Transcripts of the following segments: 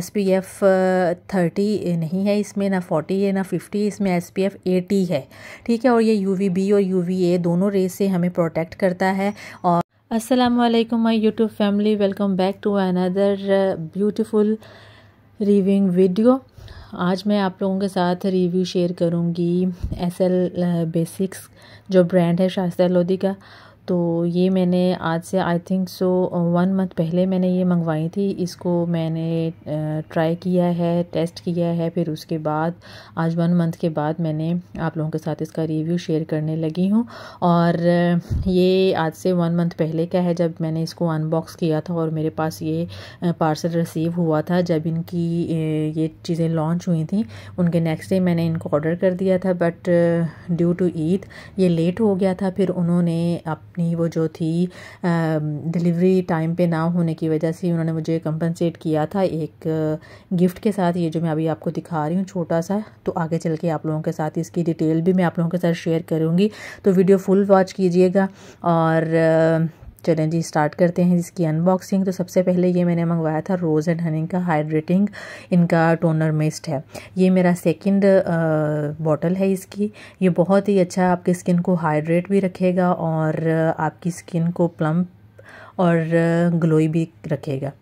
S P F thirty नहीं है इसमें ना फोर्टी है ना फिफ्टी इसमें एस पी एफ एटी है ठीक है और ये यू वी बी और यू वी ए दोनों रेस से हमें प्रोटेक्ट करता है और असलम my YouTube family welcome back to another beautiful reviewing video आज मैं आप लोगों के साथ रिव्यू शेयर करूँगी एस एल बेसिक्स जो ब्रांड है शास्त्र लोधी का तो ये मैंने आज से I think so one month पहले मैंने ये मंगवाई थी इसको मैंने ट्राई किया है टेस्ट किया है फिर उसके बाद आज वन मंथ के बाद मैंने आप लोगों के साथ इसका रिव्यू शेयर करने लगी हूँ और ये आज से वन मंथ पहले का है जब मैंने इसको अनबॉक्स किया था और मेरे पास ये पार्सल रिसीव हुआ था जब इनकी ये चीज़ें लॉन्च हुई थी उनके नेक्स्ट डे मैंने इनको ऑर्डर कर दिया था बट ड्यू टू ईद ये लेट हो गया था फिर उन्होंने अपने अपनी वो जो थी डिलीवरी टाइम पे ना होने की वजह से उन्होंने मुझे कंपनसेट किया था एक गिफ्ट के साथ ये जो मैं अभी आपको दिखा रही हूँ छोटा सा तो आगे चल के आप लोगों के साथ इसकी डिटेल भी मैं आप लोगों के साथ शेयर करूँगी तो वीडियो फुल वॉच कीजिएगा और चलें जी स्टार्ट करते हैं इसकी अनबॉक्सिंग तो सबसे पहले ये मैंने मंगवाया था रोज़ एंड हनी का हाइड्रेटिंग इनका टोनर मिस्ट है ये मेरा सेकंड बॉटल है इसकी ये बहुत ही अच्छा आपकी स्किन को हाइड्रेट भी रखेगा और आपकी स्किन को प्लम्प और ग्लोई भी रखेगा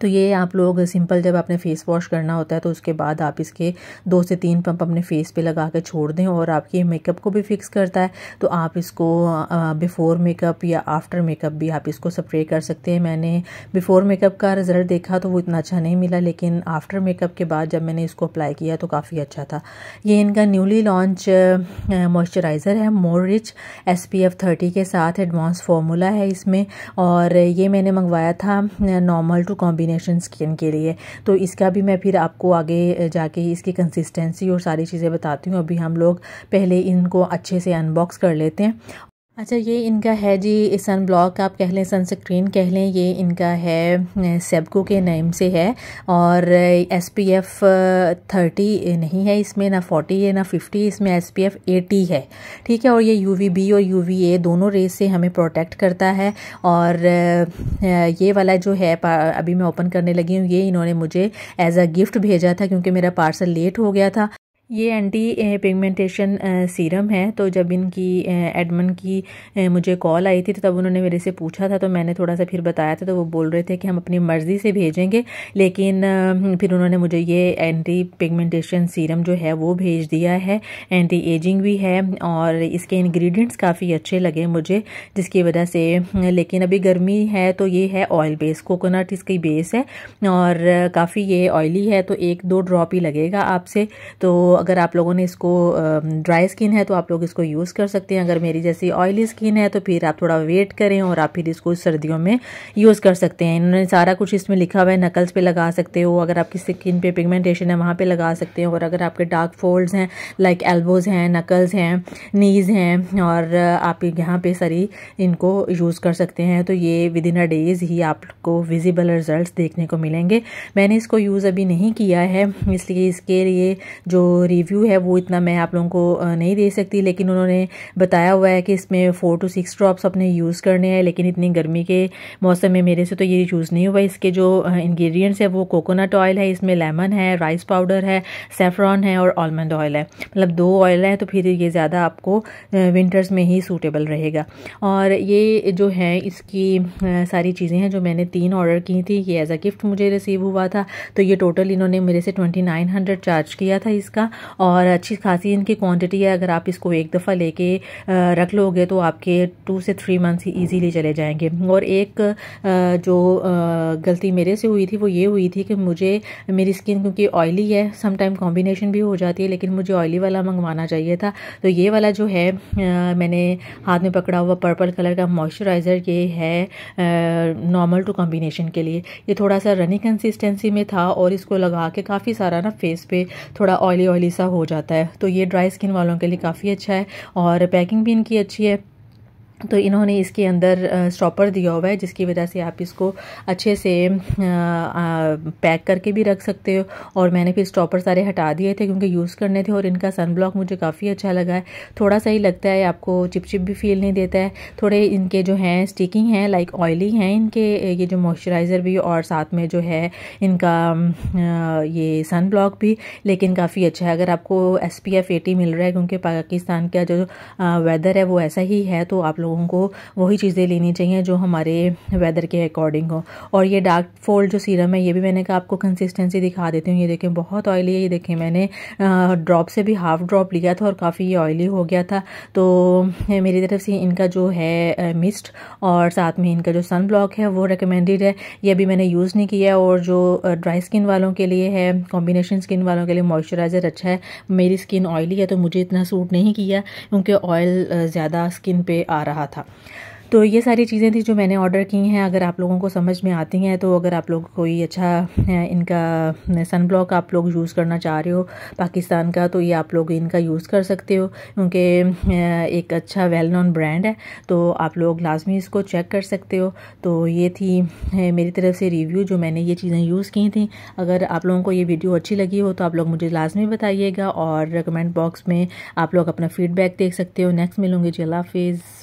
तो ये आप लोग सिंपल जब आपने फ़ेस वॉश करना होता है तो उसके बाद आप इसके दो से तीन पंप अपने फेस पे लगा के छोड़ दें और आपकी मेकअप को भी फिक्स करता है तो आप इसको बिफ़ोर मेकअप या आफ्टर मेकअप भी आप इसको स्प्रे कर सकते हैं मैंने बिफ़ोर मेकअप का रिज़ल्ट देखा तो वो इतना अच्छा नहीं मिला लेकिन आफ्टर मेकअप के बाद जब मैंने इसको अप्लाई किया तो काफ़ी अच्छा था ये इनका न्यूली लॉन्च मॉइस्चराइज़र है more rich S P F thirty के साथ एडवांस फार्मूला है इसमें और ये मैंने मंगवाया था normal to combi combination skin के लिए तो इसका भी मैं फिर आपको आगे जाके इसकी कंसिस्टेंसी और सारी चीज़ें बताती हूँ अभी हम लोग पहले इनको अच्छे से अनबॉक्स कर लेते हैं अच्छा ये इनका है जी सन ब्लॉक आप कह लें सनस्क्रीन कह लें ये इनका है सेबको के नेम से है और एस पी एफ़ थर्टी नहीं है इसमें ना फोर्टी है ना फिफ्टी इसमें एस पी एफ़ एटी है ठीक है और ये यू वी बी और यू वी ए दोनों रेस से हमें प्रोटेक्ट करता है और ये वाला जो है अभी मैं ओपन करने लगी हूँ ये इन्होंने मुझे एज अ गिफ्ट भेजा था क्योंकि मेरा पार्सल लेट हो गया था ये एंटी पिगमेंटेशन सीरम है तो जब इनकी एडमन eh, की eh, मुझे कॉल आई थी तो तब उन्होंने मेरे से पूछा था तो मैंने थोड़ा सा फिर बताया था तो वो बोल रहे थे कि हम अपनी मर्ज़ी से भेजेंगे लेकिन फिर उन्होंने मुझे ये एंटी पिगमेंटेशन सीरम जो है वो भेज दिया है एंटी एजिंग भी है और इसके इन्ग्रीडियंट्स काफ़ी अच्छे लगे मुझे जिसकी वजह से लेकिन अभी गर्मी है तो ये है ऑयल बेस कोकोनट इसकी बेस है और काफ़ी ये ऑयली है तो एक दो ड्रॉप ही लगेगा आपसे तो अगर आप लोगों ने इसको ड्राई स्किन है तो आप लोग इसको यूज़ कर सकते हैं अगर मेरी जैसी ऑयली स्किन है तो फिर आप थोड़ा वेट करें और आप फिर इसको सर्दियों में यूज़ कर सकते हैं इन्होंने सारा कुछ इसमें लिखा हुआ है नकल्स पे लगा सकते हो अगर आपकी स्किन पे पिगमेंटेशन है वहाँ पर लगा सकते हो और अगर आपके डार्क फोल्ड्स हैं लाइक एल्बोज़ हैं नकल्स हैं नीज़ हैं और आप यहाँ पर सारी इनको यूज़ कर सकते हैं तो ये विद इन अ डेज़ ही आपको विजिबल रिजल्ट देखने को मिलेंगे मैंने इसको यूज़ अभी नहीं किया है इसलिए इसके लिए जो रिव्यू है वो इतना मैं आप लोगों को नहीं दे सकती लेकिन उन्होंने बताया हुआ है कि इसमें फ़ोर टू सिक्स ड्रॉप्स अपने यूज़ करने हैं लेकिन इतनी गर्मी के मौसम में मेरे से तो ये यूज़ नहीं हुआ इसके जो इन्ग्रीडियंट्स है वो कोकोनट ऑयल है इसमें लेमन है राइस पाउडर है सेफ्रॉन है और आलमंड ऑयल है मतलब दो ऑयल है तो फिर ये ज़्यादा आपको विंटर्स में ही सूटेबल रहेगा और ये जो है इसकी सारी चीज़ें हैं जो मैंने तीन ऑर्डर की थी ये एज अ गिफ्ट मुझे रिसीव हुआ था तो ये टोटल इन्होंने मेरे से ट्वेंटी नाइन हंड्रेड चार्ज किया था इसका और अच्छी खासी इनकी क्वांटिटी है अगर आप इसको एक दफ़ा लेके रख लोगे तो आपके टू से थ्री मंथ्स ईजीली चले जाएंगे और एक जो गलती मेरे से हुई थी वो ये हुई थी कि मुझे मेरी स्किन क्योंकि ऑयली है समटाइम कॉम्बिनेशन भी हो जाती है लेकिन मुझे ऑयली वाला मंगवाना चाहिए था तो ये वाला जो है मैंने हाथ में पकड़ा हुआ पर्पल कलर का मॉइस्चराइज़र ये है नॉर्मल टू कॉम्बिनेशन के लिए ये थोड़ा सा रनिंग कंसिस्टेंसी में था और इसको लगा के काफ़ी सारा ना फेस पे थोड़ा ऑयली ऑयली ऑयली सा हो जाता है तो ये ड्राई स्किन वालों के लिए काफ़ी अच्छा है और पैकिंग भी इनकी अच्छी है तो इन्होंने इसके अंदर स्टॉपर दिया हुआ है जिसकी वजह से आप इसको अच्छे से पैक करके भी रख सकते हो और मैंने फिर स्टॉपर सारे हटा दिए थे क्योंकि यूज़ करने थे और इनका सन ब्लॉक मुझे काफ़ी अच्छा लगा है थोड़ा सा ही लगता है आपको चिपचिप भी फील नहीं देता है थोड़े इनके जो हैं स्टिकिंग हैं लाइक ऑयली हैं इनके ये जो मॉइस्चराइज़र भी और साथ में जो है इनका ये सन ब्लॉक भी लेकिन काफ़ी अच्छा है अगर आपको एस पी एफ मिल रहा है क्योंकि पाकिस्तान का जो वेदर है वो ऐसा ही है तो आप लोग लोगों को वही चीज़ें लेनी चाहिए जो हमारे वेदर के अकॉर्डिंग हो और ये डार्क फोल्ड जो सीरम है ये भी मैंने कहा आपको कंसिस्टेंसी दिखा देती हूँ ये देखें बहुत ऑयली है ये देखें मैंने ड्रॉप से भी हाफ ड्रॉप लिया था और काफ़ी ये ऑयली हो गया था तो मेरी तरफ से इनका जो है मिस्ट और साथ में इनका जो सन ब्लॉक है वो रिकमेंडेड है ये अभी मैंने यूज़ नहीं किया और जो ड्राई स्किन वालों के लिए है कॉम्बिनेशन स्किन वालों के लिए मॉइस्चराइज़र अच्छा है मेरी स्किन ऑयली है तो मुझे इतना सूट नहीं किया क्योंकि ऑयल ज़्यादा स्किन पे आ रहा रहा था तो ये सारी चीज़ें थी जो मैंने ऑर्डर की हैं अगर आप लोगों को समझ में आती हैं तो अगर आप लोग कोई अच्छा इनका सन ब्लॉक आप लोग यूज़ करना चाह रहे हो पाकिस्तान का तो ये आप लोग इनका यूज़ कर सकते हो क्योंकि एक अच्छा वेल नॉन ब्रांड है तो आप लोग लाजमी इसको चेक कर सकते हो तो ये थी मेरी तरफ से रिव्यू जो मैंने ये चीज़ें यूज़ की थी अगर आप लोगों को ये वीडियो अच्छी लगी हो तो आप लोग मुझे लाजमी बताइएगा और कमेंट बॉक्स में आप लोग अपना फीडबैक देख सकते हो नेक्स्ट मिलूँगी जिला हाफिज़